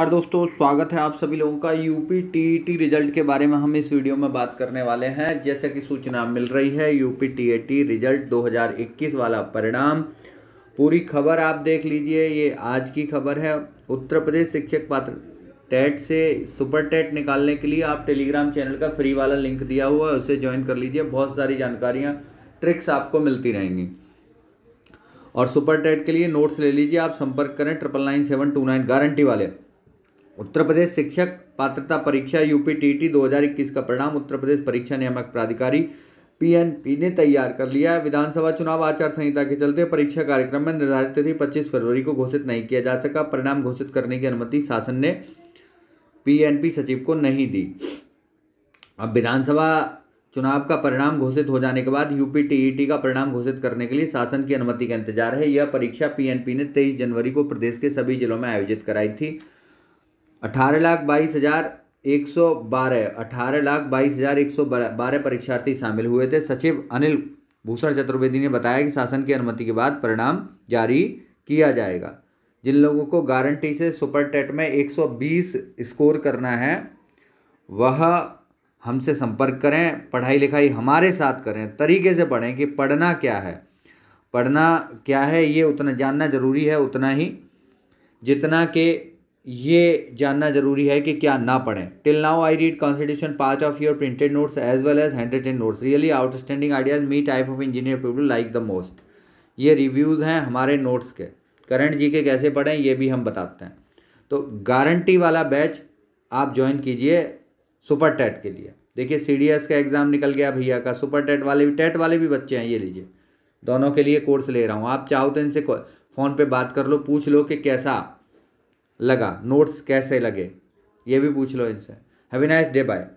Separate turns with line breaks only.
और दोस्तों स्वागत है आप सभी लोगों का यूपी टीईटी रिजल्ट के बारे में हम इस वीडियो में बात करने वाले हैं जैसे कि सूचना मिल रही है यूपी टीईटी रिजल्ट 2021 वाला परिणाम पूरी खबर आप देख लीजिए ये आज की खबर है उत्तर प्रदेश शिक्षक पात्र टेट से सुपर टेट निकालने के लिए आप टेलीग्राम चैनल का फ्री वाला लिंक दिया हुआ है उसे ज्वाइन कर लीजिए बहुत सारी जानकारियाँ ट्रिक्स आपको मिलती रहेंगी और सुपर टेट के लिए नोट्स ले लीजिए आप संपर्क करें triple nine seven two nine guarantee वाले उत्तर प्रदेश शिक्षक पात्रता परीक्षा यूपी टीटी 2021 का परिणाम उत्तर प्रदेश परीक्षा नियामक प्राधिकारी पीएनपी ने तैयार कर लिया है विधानसभा चुनाव आचार संहिता के चलते परीक्षा कार्यक्रम में निर्धारित तिथि 25 फरवरी को घोषित नहीं किया जा सका परिणाम घोषित करने की अनुमति शासन ने पीएनपी सचिव को नहीं दी अब विधानसभा चुनाव का परिणाम घोषित हो जाने के बाद यूपी टीईटी का परिणाम घोषित करने के लिए शासन की अनुमति का इंतजार है यह परीक्षा पीएनपी ने 23 जनवरी को प्रदेश के सभी जिलों में आयोजित कराई थी अठारह लाख बाईस हज़ार एक सौ बारह अठारह लाख बाईस हज़ार एक सौ बारह परीक्षार्थी शामिल हुए थे सचिव अनिल भूषण चतुर्वेदी ने बताया कि शासन की अनुमति के बाद परिणाम जारी किया जाएगा जिन लोगों को गारंटी से सुपर टेट में 120 स्कोर करना है वह हमसे संपर्क करें पढ़ाई लिखाई हमारे साथ करें तरीके से पढ़ें कि पढ़ना क्या है पढ़ना क्या है ये उतना जानना ज़रूरी है उतना ही जितना के ये जानना जरूरी है कि क्या ना पढ़ें till now I read constitution part of your printed notes as well as hand written notes really outstanding ideas me type of engineer people like the most ये रिव्यूज़ हैं हमारे नोट्स के करण जी के कैसे पढ़ें ये भी हम बताते हैं तो गारंटी वाला बैच आप ज्वाइन कीजिए सुपर टेट के लिए देखिए सी का एग्ज़ाम निकल गया भैया का सुपर टेट वाले भी टेट वाले भी बच्चे हैं ये लीजिए दोनों के लिए कोर्स ले रहा हूँ आप चाहो तो इनसे फ़ोन पे बात कर लो पूछ लो कि कैसा लगा नोट्स कैसे लगे ये भी पूछ लो इनसे हैवी नाइस डे बाय